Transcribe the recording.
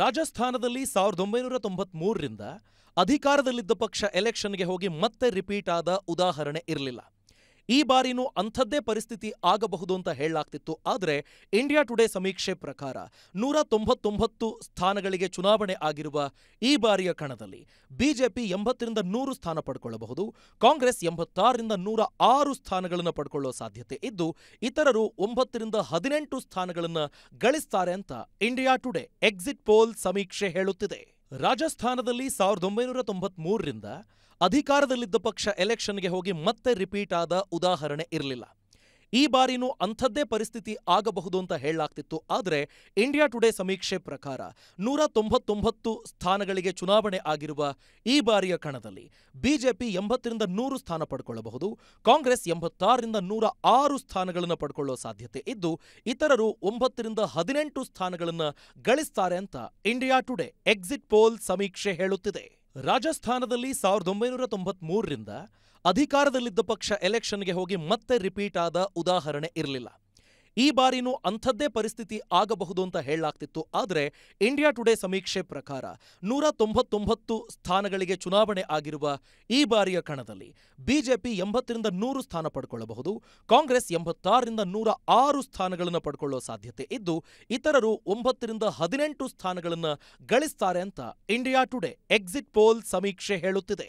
ರಾಜಸ್ಥಾನದಲ್ಲಿ ಸಾವಿರದ ಒಂಬೈನೂರ ತೊಂಬತ್ಮೂರರಿಂದ ಅಧಿಕಾರದಲ್ಲಿದ್ದ ಪಕ್ಷ ಎಲೆಕ್ಷನ್ಗೆ ಹೋಗಿ ಮತ್ತೆ ರಿಪೀಟ್ ಆದ ಉದಾಹರಣೆ ಇರಲಿಲ್ಲ ಈ ಬಾರಿನೂ ಅಂಥದ್ದೇ ಪರಿಸ್ಥಿತಿ ಆಗಬಹುದು ಅಂತ ಹೇಳಲಾಗ್ತಿತ್ತು ಆದರೆ ಇಂಡಿಯಾ ಟುಡೇ ಸಮೀಕ್ಷೆ ಪ್ರಕಾರ ನೂರ ತೊಂಬತ್ತೊಂಬತ್ತು ಸ್ಥಾನಗಳಿಗೆ ಚುನಾವಣೆ ಆಗಿರುವ ಈ ಬಾರಿಯ ಕಣದಲ್ಲಿ ಬಿಜೆಪಿ ಎಂಬತ್ತರಿಂದ ನೂರು ಸ್ಥಾನ ಪಡ್ಕೊಳ್ಳಬಹುದು ಕಾಂಗ್ರೆಸ್ ಎಂಬತ್ತಾರರಿಂದ ನೂರ ಆರು ಸ್ಥಾನಗಳನ್ನು ಪಡ್ಕೊಳ್ಳುವ ಸಾಧ್ಯತೆ ಇದ್ದು ಇತರರು ಒಂಬತ್ತರಿಂದ ಹದಿನೆಂಟು ಸ್ಥಾನಗಳನ್ನು ಗಳಿಸ್ತಾರೆ ಅಂತ ಇಂಡಿಯಾ ಟುಡೇ ಎಕ್ಸಿಟ್ ಪೋಲ್ ಸಮೀಕ್ಷೆ ಹೇಳುತ್ತಿದೆ ರಾಜಸ್ಥಾನದಲ್ಲಿ ಸಾವಿರದ ಒಂಬೈನೂರ ತೊಂಬತ್ಮೂರರಿಂದ ಅಧಿಕಾರದಲ್ಲಿದ್ದ ಪಕ್ಷ ಎಲೆಕ್ಷನ್ಗೆ ಹೋಗಿ ಮತ್ತೆ ರಿಪೀಟ್ ಆದ ಉದಾಹರಣೆ ಇರಲಿಲ್ಲ ಈ ಬಾರಿನೂ ಅಂಥದ್ದೇ ಪರಿಸ್ಥಿತಿ ಆಗಬಹುದು ಅಂತ ಹೇಳಲಾಗ್ತಿತ್ತು ಆದರೆ ಇಂಡಿಯಾ ಟುಡೇ ಸಮೀಕ್ಷೆ ಪ್ರಕಾರ ನೂರ ತೊಂಬತ್ತೊಂಬತ್ತು ಸ್ಥಾನಗಳಿಗೆ ಚುನಾವಣೆ ಆಗಿರುವ ಈ ಬಾರಿಯ ಕಣದಲ್ಲಿ ಬಿಜೆಪಿ ಎಂಬತ್ತರಿಂದ ನೂರು ಸ್ಥಾನ ಪಡ್ಕೊಳ್ಳಬಹುದು ಕಾಂಗ್ರೆಸ್ ಎಂಬತ್ತಾರರಿಂದ ನೂರ ಆರು ಸ್ಥಾನಗಳನ್ನು ಪಡ್ಕೊಳ್ಳುವ ಸಾಧ್ಯತೆ ಇದ್ದು ಇತರರು ಒಂಬತ್ತರಿಂದ ಹದಿನೆಂಟು ಸ್ಥಾನಗಳನ್ನು ಗಳಿಸ್ತಾರೆ ಅಂತ ಇಂಡಿಯಾ ಟುಡೇ ಎಕ್ಸಿಟ್ ಪೋಲ್ ಸಮೀಕ್ಷೆ ಹೇಳುತ್ತಿದೆ ರಾಜಸ್ಥಾನದಲ್ಲಿ ಸಾವಿರದ ಒಂಬೈನೂರ ಮೂರರಿಂದ ಅಧಿಕಾರದಲ್ಲಿದ್ದ ಪಕ್ಷ ಎಲೆಕ್ಷನ್ಗೆ ಹೋಗಿ ಮತ್ತೆ ರಿಪೀಟ್ ಆದ ಉದಾಹರಣೆ ಇರಲಿಲ್ಲ ಈ ಬಾರಿನೂ ಅಂಥದ್ದೇ ಪರಿಸ್ಥಿತಿ ಆಗಬಹುದು ಅಂತ ಹೇಳಲಾಗ್ತಿತ್ತು ಆದರೆ ಇಂಡಿಯಾ ಟುಡೇ ಸಮೀಕ್ಷೆ ಪ್ರಕಾರ ನೂರ ತೊಂಬತ್ತೊಂಬತ್ತು ಸ್ಥಾನಗಳಿಗೆ ಚುನಾವಣೆ ಆಗಿರುವ ಈ ಬಾರಿಯ ಕಣದಲ್ಲಿ ಬಿಜೆಪಿ ಎಂಬತ್ತರಿಂದ ನೂರು ಸ್ಥಾನ ಪಡ್ಕೊಳ್ಳಬಹುದು ಕಾಂಗ್ರೆಸ್ ಎಂಬತ್ತಾರರಿಂದ ನೂರ ಆರು ಸ್ಥಾನಗಳನ್ನು ಪಡ್ಕೊಳ್ಳುವ ಸಾಧ್ಯತೆ ಇದ್ದು ಇತರರು ಒಂಬತ್ತರಿಂದ ಹದಿನೆಂಟು ಸ್ಥಾನಗಳನ್ನು ಗಳಿಸ್ತಾರೆ ಅಂತ ಇಂಡಿಯಾ ಟುಡೇ ಎಕ್ಸಿಟ್ ಪೋಲ್ ಸಮೀಕ್ಷೆ ಹೇಳುತ್ತಿದೆ